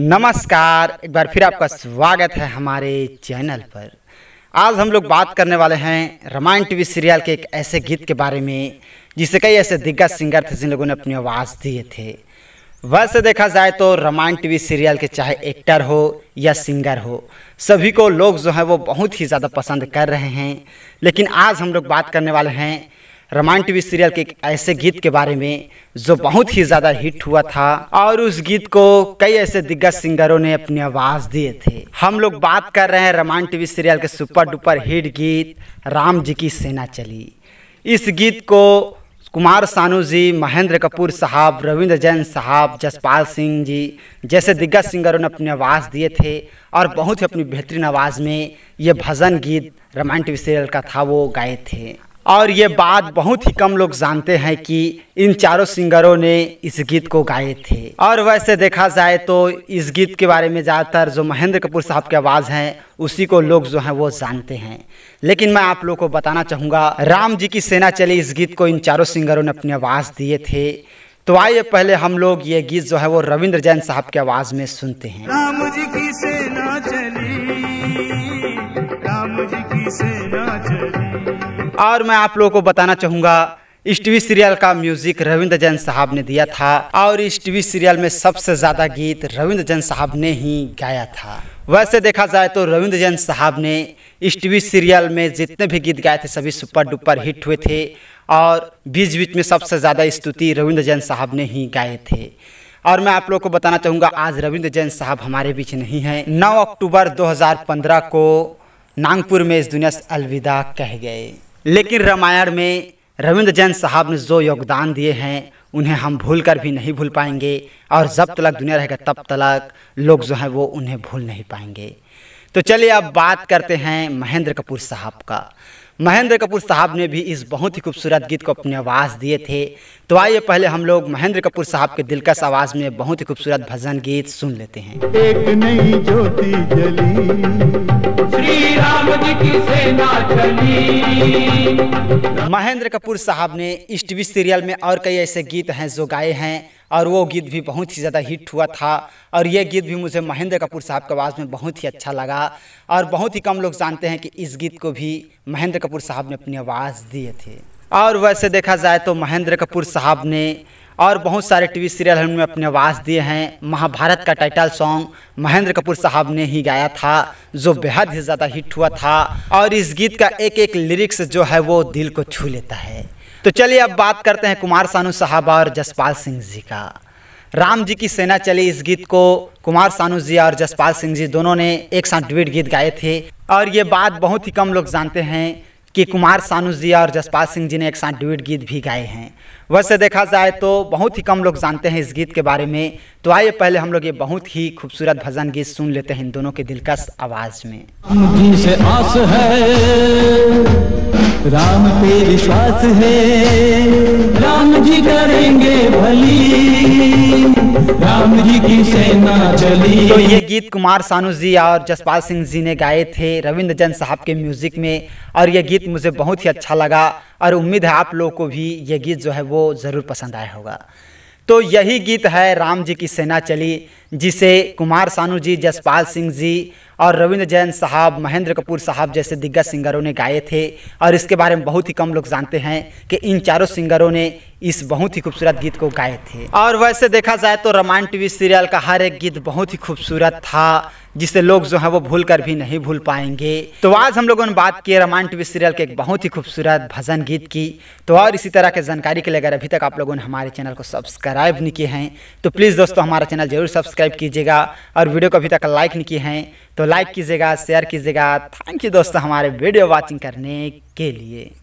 नमस्कार एक बार फिर आपका स्वागत है हमारे चैनल पर आज हम लोग बात करने वाले हैं रामायण टीवी सीरियल के एक ऐसे गीत के बारे में जिसे कई ऐसे दिग्गज सिंगर थे जिन लोगों ने अपनी आवाज़ दिए थे वैसे देखा जाए तो रामायण टीवी सीरियल के चाहे एक्टर हो या सिंगर हो सभी को लोग जो हैं वो बहुत ही ज़्यादा पसंद कर रहे हैं लेकिन आज हम लोग बात करने वाले हैं रामायण टीवी सीरियल के एक ऐसे गीत के बारे में जो बहुत ही ज़्यादा हिट हुआ था और उस गीत को कई ऐसे दिग्गज सिंगरों ने अपनी आवाज़ दिए थे हम लोग बात कर रहे हैं रामायण टीवी सीरियल के सुपर डुपर हिट गीत राम जी की सेना चली इस गीत को कुमार सानू जी महेंद्र कपूर साहब रविंद्र जैन साहब जसपाल सिंह जी जैसे दिग्गज सिंगरों ने अपनी आवाज़ दिए थे और बहुत ही अपनी बेहतरीन आवाज़ में ये भजन गीत टीवी सीरियल का था वो गाए थे और ये बात बहुत ही कम लोग जानते हैं कि इन चारों सिंगरों ने इस गीत को गाए थे और वैसे देखा जाए तो इस गीत के बारे में ज़्यादातर जो महेंद्र कपूर साहब की आवाज़ है उसी को लोग जो हैं वो जानते हैं लेकिन मैं आप लोगों को बताना चाहूँगा राम जी की सेना चली इस गीत को इन चारों सिंगरों ने अपनी आवाज़ दिए थे तो आइए पहले हम लोग ये गीत जो है वो रविंद्र जैन साहब की आवाज में सुनते हैं राम जी की सेना चली राम जी की सेना चली और मैं आप लोगों को बताना चाहूँगा इस टीवी सीरियल का म्यूजिक रविंद्र जैन साहब ने दिया था और इस टीवी सीरियल में सबसे ज्यादा गीत रविंद्र जैन साहब ने ही गाया था वैसे देखा जाए तो रविंद्र जैन साहब ने इस टीवी सीरियल में जितने भी गीत गाए थे सभी सुपर डुपर हिट हुए थे और बीच बीच में सबसे ज़्यादा स्तुति रविंद्र जैन साहब ने ही गाए थे और मैं आप लोगों को बताना चाहूँगा आज रविंद्र जैन साहब हमारे बीच नहीं है नौ अक्टूबर दो को नागपुर में इस दुनिया से अलविदा कह गए लेकिन रामायण में रविंद्र जैन साहब ने जो योगदान दिए हैं उन्हें हम भूल कर भी नहीं भूल पाएंगे और जब तलक दुनिया रहेगा तब तलक लोग जो हैं वो उन्हें भूल नहीं पाएंगे तो चलिए अब बात करते हैं महेंद्र कपूर साहब का महेंद्र कपूर साहब ने भी इस बहुत ही खूबसूरत गीत को अपनी आवाज़ दिए थे तो आइए पहले हम लोग महेंद्र कपूर साहब के दिलकश आवाज़ में बहुत ही खूबसूरत भजन गीत सुन लेते हैं एक नई ज्योति जली श्री राम जी की सेना चली महेंद्र कपूर साहब ने इस टीवी सीरियल में और कई ऐसे गीत हैं जो गाए हैं और वो गीत भी बहुत ही ज़्यादा हिट हुआ था और ये गीत भी मुझे महेंद्र कपूर साहब की आवाज़ में बहुत ही अच्छा लगा और बहुत ही कम लोग जानते हैं कि इस गीत को भी महेंद्र कपूर साहब ने अपनी आवाज़ दिए थे और वैसे देखा जाए तो महेंद्र कपूर साहब ने और बहुत सारे टीवी सीरियल में अपने आवाज़ दिए हैं महाभारत का टाइटल सॉन्ग महेंद्र कपूर साहब ने ही गाया था जो बेहद ही ज़्यादा हिट हुआ था और इस गीत का एक एक लिरिक्स जो है वो दिल को छू लेता है तो चलिए अब बात करते हैं कुमार सानू साहब और जसपाल सिंह जी का राम जी की सेना चली इस गीत को कुमार सानू जी और जसपाल सिंह जी दोनों ने एक साथ ट्वीट गीत गाए थे और ये बात बहुत ही कम लोग जानते हैं कि कुमार सानू जी और जसपाल सिंह जी ने एक साथ डुएट गीत भी गाए हैं वैसे देखा जाए तो बहुत ही कम लोग जानते हैं इस गीत के बारे में तो आइए पहले हम लोग ये बहुत ही खूबसूरत भजन गीत सुन लेते हैं इन दोनों के दिलकश आवाज में से आस है राम पे विश्वास है राम जी करेंगे भली राम जी की सेना चली तो ये गीत कुमार सानू जी और जसपाल सिंह जी ने गाए थे रविंद्र जन साहब के म्यूजिक में और ये गीत मुझे बहुत ही अच्छा लगा और उम्मीद है आप लोगों को भी ये गीत जो है वो ज़रूर पसंद आया होगा तो यही गीत है राम जी की सेना चली जिसे कुमार सानू जी जसपाल सिंह जी और रविंद्र जैन साहब महेंद्र कपूर साहब जैसे दिग्गज सिंगरों ने गाए थे और इसके बारे में बहुत ही कम लोग जानते हैं कि इन चारों सिंगरों ने इस बहुत ही खूबसूरत गीत को गाए थे और वैसे देखा जाए तो रामायण टीवी सीरियल का हर एक गीत बहुत ही खूबसूरत था जिसे लोग जो है वो भूल कर भी नहीं भूल पाएंगे तो आज हम लोगों ने बात की रामायण टीवी सीरियल के एक बहुत ही खूबसूरत भजन गीत की तो और इसी तरह के जानकारी के लिए अगर अभी तक आप लोगों ने हमारे चैनल को सब्सक्राइब नहीं किए हैं तो प्लीज़ दोस्तों हमारा चैनल जरूर सब्सक्राइब सब्सक्राइब कीजिएगा और वीडियो को अभी तक लाइक नहीं किए हैं तो लाइक कीजिएगा शेयर कीजिएगा थैंक यू दोस्तों हमारे वीडियो वॉचिंग करने के लिए